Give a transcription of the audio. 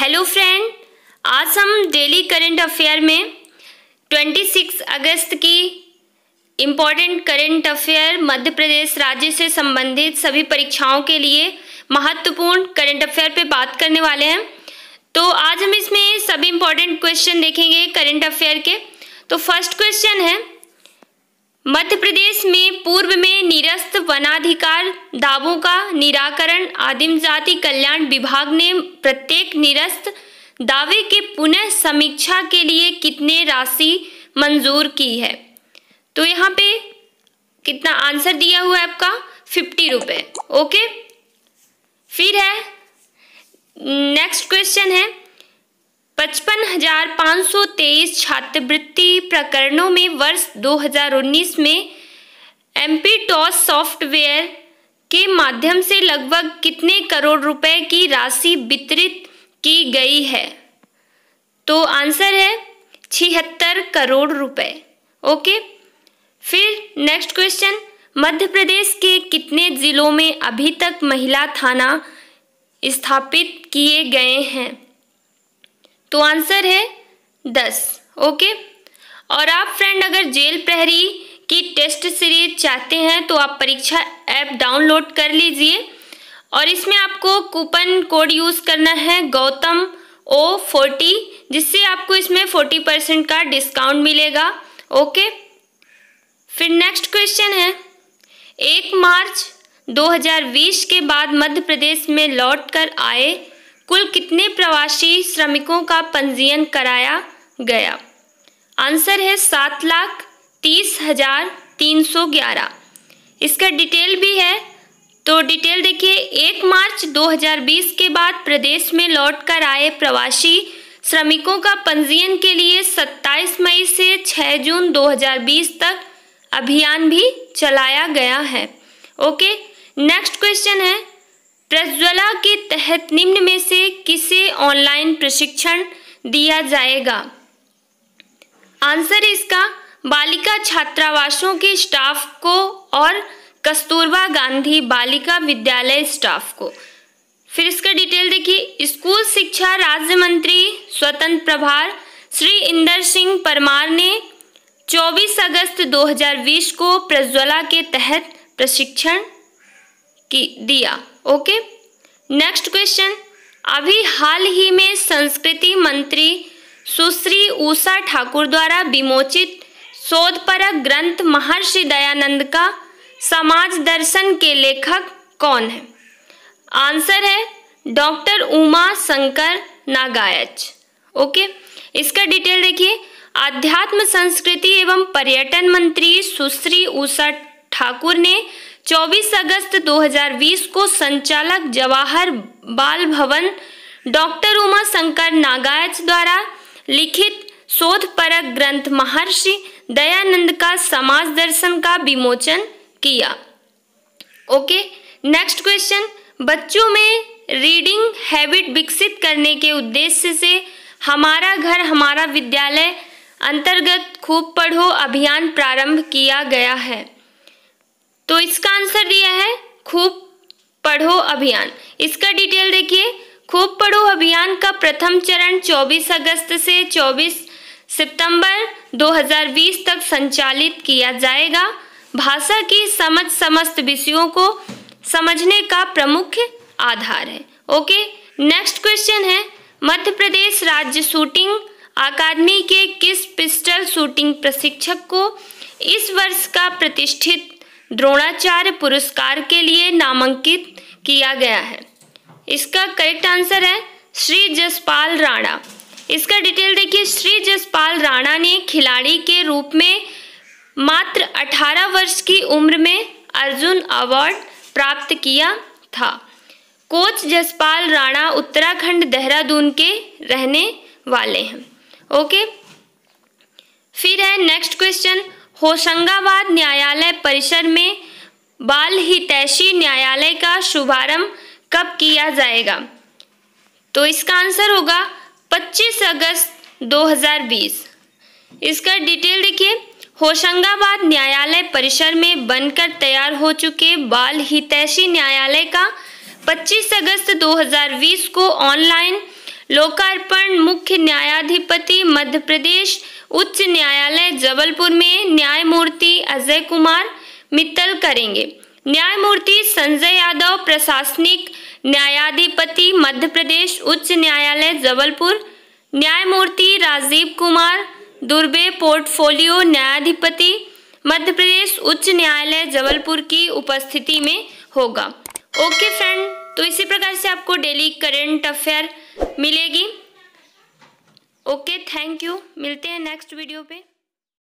hello friend आज हम daily current affair में 26 अगस्त की important current affair Madhya Pradesh राज्य से संबंधित सभी परीक्षाओं के लिए महत्वपूर्ण करंट अफेयर पे बात करने वाले हैं तो आज हम इसमें सभी इम्पॉर्टेंट क्वेश्चन देखेंगे करंट अफेयर के तो फर्स्ट क्वेश्चन है मध्य प्रदेश में पूर्व में निरस्त वनाधिकार दावों का निराकरण आदिम जाति कल्याण विभाग ने प्रत्येक निरस्त दावे के पुनः समीक्षा के लिए कितने राशि मंजूर की है तो यहाँ पे कितना आंसर दिया हुआ है आपका फिफ्टी रुपये ओके फिर है नेक्स्ट क्वेश्चन है पचपन हजार पाँच सौ तेईस छात्रवृत्ति प्रकरणों में वर्ष 2019 में एम्पीटॉस सॉफ्टवेयर के माध्यम से लगभग कितने करोड़ रुपए की राशि वितरित की गई है तो आंसर है छिहत्तर करोड़ रुपए ओके फिर नेक्स्ट क्वेश्चन मध्य प्रदेश के कितने ज़िलों में अभी तक महिला थाना स्थापित किए गए हैं तो आंसर है दस ओके और आप फ्रेंड अगर जेल प्रहरी की टेस्ट सीरीज चाहते हैं तो आप परीक्षा ऐप डाउनलोड कर लीजिए और इसमें आपको कूपन कोड यूज़ करना है गौतम ओ फोर्टी जिससे आपको इसमें फोर्टी परसेंट का डिस्काउंट मिलेगा ओके फिर नेक्स्ट क्वेश्चन है एक मार्च 2020 के बाद मध्य प्रदेश में लौटकर आए कुल कितने प्रवासी श्रमिकों का पंजीयन कराया गया आंसर है सात लाख तीस हजार तीन सौ ग्यारह इसका डिटेल भी है तो डिटेल देखिए एक मार्च 2020 के बाद प्रदेश में लौट कर आए प्रवासी श्रमिकों का पंजीयन के लिए 27 मई से 6 जून 2020 तक अभियान भी चलाया गया है ओके नेक्स्ट क्वेश्चन है प्रज्वला के तहत निम्न में से किसे ऑनलाइन प्रशिक्षण दिया जाएगा आंसर इसका बालिका छात्रावासों के स्टाफ को और कस्तूरबा गांधी बालिका विद्यालय स्टाफ को फिर इसका डिटेल देखिए स्कूल शिक्षा राज्य मंत्री स्वतंत्र प्रभार श्री इंदर सिंह परमार ने 24 अगस्त 2020 को प्रज्वला के तहत प्रशिक्षण की दिया ओके नेक्स्ट क्वेश्चन अभी हाल ही में संस्कृति मंत्री सुश्री उषा ठाकुर द्वारा विमोचित शोध परक ग्रंथ महर्षि दयानंद का समाज दर्शन के लेखक कौन है आंसर है डॉक्टर उमा शंकर नागायच ओके इसका डिटेल देखिए आध्यात्म संस्कृति एवं पर्यटन मंत्री सुश्री उषा ठाकुर ने 24 अगस्त 2020 को संचालक जवाहर बाल भवन डॉक्टर उमा शंकर नागायच द्वारा लिखित शोध परक ग्रंथ महर्षि दयानंद का समाज दर्शन का विमोचन किया ओके नेक्स्ट क्वेश्चन बच्चों में रीडिंग हैबिट विकसित करने के उद्देश्य से हमारा घर हमारा विद्यालय अंतर्गत खूब पढ़ो अभियान प्रारंभ किया गया है तो इसका आंसर दिया है खूब पढ़ो अभियान इसका डिटेल देखिए खूब पढ़ो अभियान का प्रथम चरण 24 अगस्त से 24 सितंबर 2020 तक संचालित किया जाएगा भाषा की समझ समस्त विषयों को समझने का प्रमुख आधार है ओके नेक्स्ट क्वेश्चन है मध्य प्रदेश राज्य शूटिंग अकादमी के किस पिस्टल शूटिंग प्रशिक्षक को इस वर्ष का प्रतिष्ठित द्रोणाचार्य पुरस्कार के लिए नामांकित किया गया है इसका करेक्ट आंसर है श्री जसपाल राणा इसका डिटेल देखिए श्री जसपाल राणा ने खिलाड़ी के रूप में मात्र 18 वर्ष की उम्र में अर्जुन अवार्ड प्राप्त किया था कोच जसपाल राणा उत्तराखंड देहरादून के रहने वाले हैं ओके फिर है नेक्स्ट क्वेश्चन होशंगाबाद न्यायालय परिसर में बाल हितैषी न्यायालय का शुभारंभ कब किया जाएगा तो इसका आंसर होगा 25 अगस्त 2020 इसका डिटेल देखिए होशंगाबाद न्यायालय परिसर में बनकर तैयार हो चुके बाल हितैषी न्यायालय का 25 अगस्त 2020 को ऑनलाइन लोकार्पण मुख्य न्यायाधिपति मध्य प्रदेश उच्च न्यायालय जबलपुर में न्यायमूर्ति अजय कुमार मित्तल करेंगे न्यायमूर्ति संजय यादव प्रशासनिक न्यायाधिपति मध्य प्रदेश उच्च न्यायालय जबलपुर न्यायमूर्ति राजीव कुमार दुर्बे पोर्टफोलियो न्यायाधिपति मध्य प्रदेश उच्च न्यायालय जबलपुर की उपस्थिति में होगा ओके फ्रेंड तो इसी प्रकार से आपको डेली करंट अफेयर मिलेगी ओके थैंक यू मिलते हैं नेक्स्ट वीडियो पे